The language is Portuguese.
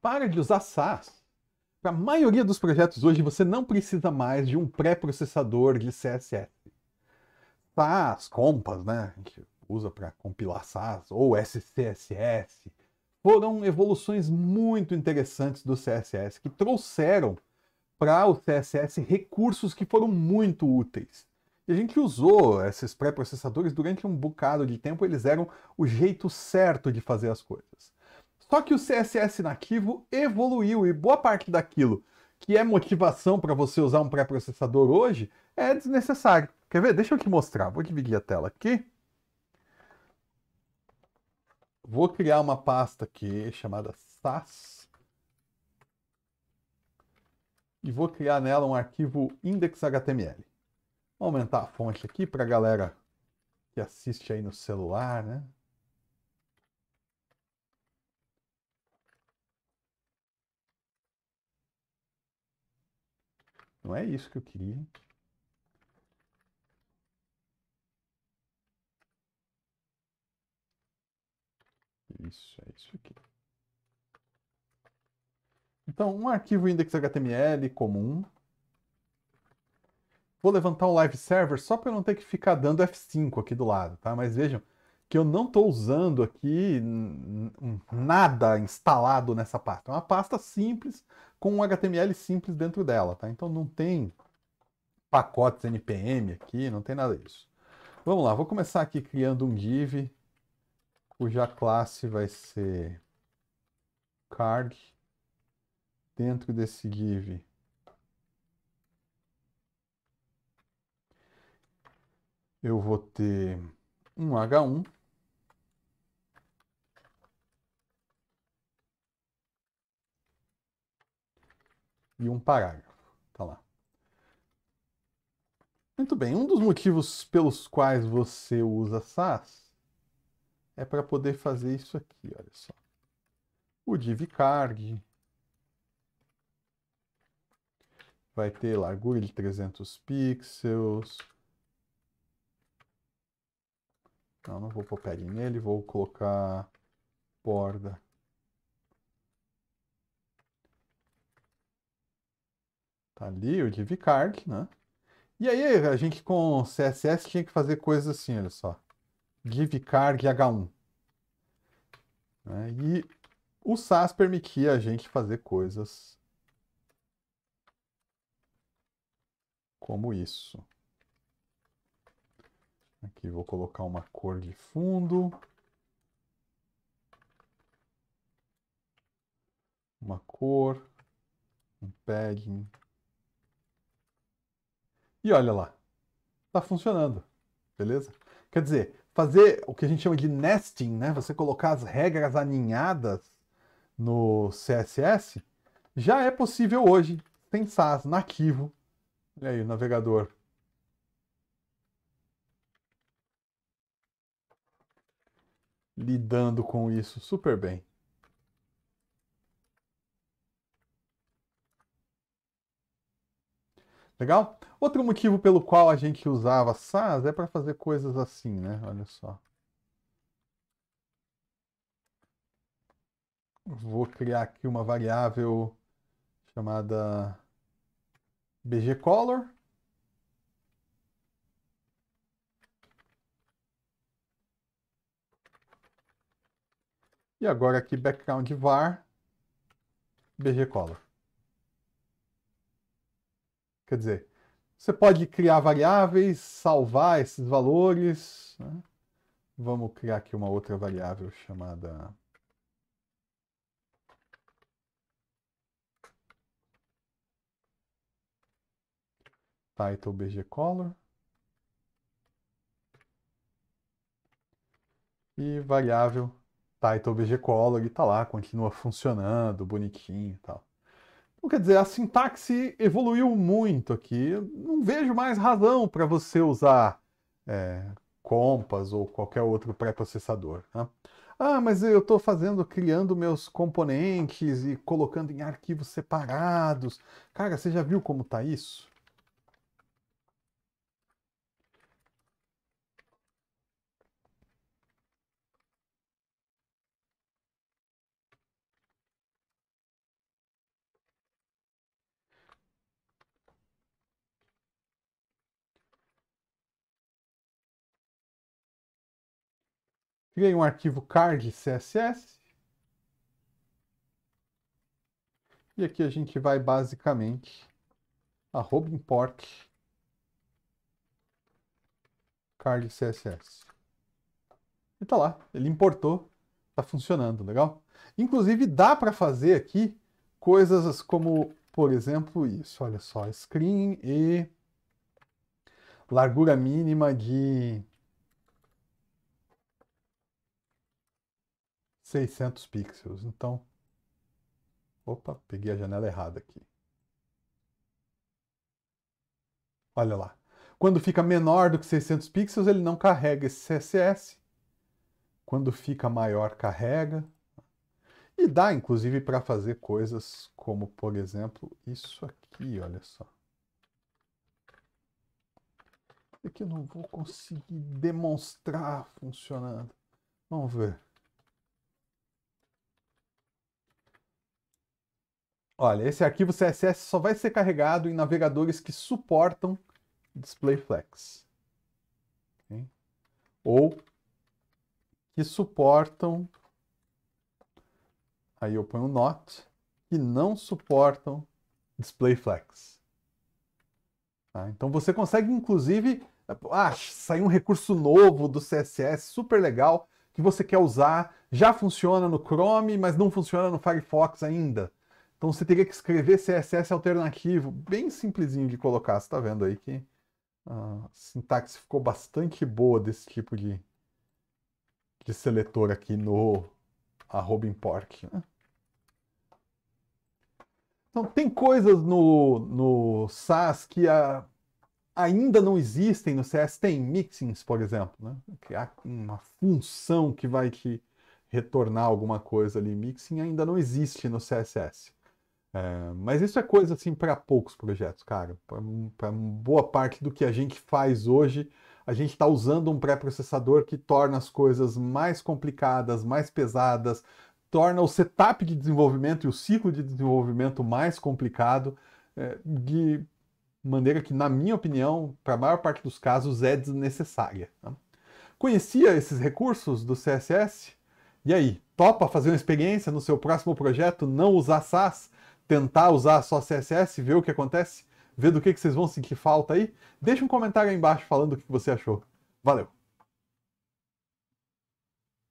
Para de usar SAS. Para a maioria dos projetos hoje, você não precisa mais de um pré-processador de CSS. SAS, Compass, né? A gente usa para compilar SAS, ou SCSS, foram evoluções muito interessantes do CSS que trouxeram para o CSS recursos que foram muito úteis. E a gente usou esses pré-processadores durante um bocado de tempo, eles eram o jeito certo de fazer as coisas. Só que o CSS nativo evoluiu e boa parte daquilo que é motivação para você usar um pré-processador hoje é desnecessário. Quer ver? Deixa eu te mostrar. Vou dividir a tela aqui. Vou criar uma pasta aqui chamada SAS. E vou criar nela um arquivo index.html. Vou aumentar a fonte aqui para a galera que assiste aí no celular, né? Não é isso que eu queria. Isso, é isso aqui. Então, um arquivo index.html comum. Vou levantar um live server só para eu não ter que ficar dando F5 aqui do lado, tá? Mas vejam que eu não estou usando aqui nada instalado nessa pasta. É uma pasta simples com um HTML simples dentro dela, tá? Então não tem pacotes npm aqui, não tem nada disso. Vamos lá, vou começar aqui criando um div cuja classe vai ser card. Dentro desse div eu vou ter um h1 e um parágrafo. Tá lá. Muito bem, um dos motivos pelos quais você usa SAS é para poder fazer isso aqui, olha só. O div card vai ter largura de 300 pixels. Não, não vou pôr peg nele, vou colocar borda Tá ali o div card, né? E aí a gente com CSS tinha que fazer coisas assim, olha só. Div card h1. Né? E o SAS permitia a gente fazer coisas como isso. Aqui vou colocar uma cor de fundo. Uma cor, um padding e olha lá, está funcionando, beleza? Quer dizer, fazer o que a gente chama de nesting, né? Você colocar as regras aninhadas no CSS, já é possível hoje, sem SAS, no arquivo. Olha aí o navegador. Lidando com isso super bem. Legal? Outro motivo pelo qual a gente usava SAS é para fazer coisas assim, né? Olha só. Vou criar aqui uma variável chamada bgcolor. E agora aqui background var bgcolor. Quer dizer, você pode criar variáveis, salvar esses valores. Né? Vamos criar aqui uma outra variável chamada. Title BG Color. E variável title BG Color, e tá lá, continua funcionando, bonitinho e tal. Então, quer dizer, a sintaxe evoluiu muito aqui. Eu não vejo mais razão para você usar é, Compass ou qualquer outro pré-processador. Né? Ah, mas eu estou fazendo, criando meus componentes e colocando em arquivos separados. Cara, você já viu como está isso? Criei um arquivo card CSS. E aqui a gente vai basicamente arroba import card CSS. E tá lá, ele importou, tá funcionando, legal? Inclusive dá para fazer aqui coisas como, por exemplo, isso, olha só, screen e largura mínima de 600 pixels. Então, opa, peguei a janela errada aqui. Olha lá. Quando fica menor do que 600 pixels, ele não carrega esse CSS. Quando fica maior, carrega. E dá, inclusive, para fazer coisas como, por exemplo, isso aqui, olha só. É que eu não vou conseguir demonstrar funcionando. Vamos ver. Olha, esse arquivo CSS só vai ser carregado em navegadores que suportam DisplayFlex. Okay? Ou que suportam, aí eu ponho not, que não suportam DisplayFlex. Tá? Então você consegue, inclusive, ah, saiu um recurso novo do CSS, super legal, que você quer usar, já funciona no Chrome, mas não funciona no Firefox ainda. Então você teria que escrever CSS alternativo, bem simplesinho de colocar. Você está vendo aí que a sintaxe ficou bastante boa desse tipo de, de seletor aqui no arroba import. Né? Então tem coisas no, no SAS que a, ainda não existem no CS. Tem mixins, por exemplo, né? criar uma função que vai te retornar alguma coisa ali. Mixing ainda não existe no CSS. É, mas isso é coisa assim para poucos projetos, cara. Para boa parte do que a gente faz hoje, a gente está usando um pré-processador que torna as coisas mais complicadas, mais pesadas, torna o setup de desenvolvimento e o ciclo de desenvolvimento mais complicado, é, de maneira que, na minha opinião, para a maior parte dos casos é desnecessária. Né? Conhecia esses recursos do CSS? E aí, topa fazer uma experiência no seu próximo projeto, não usar SAS? tentar usar só CSS, ver o que acontece, ver do que, que vocês vão sentir falta aí. Deixa um comentário aí embaixo falando o que você achou. Valeu!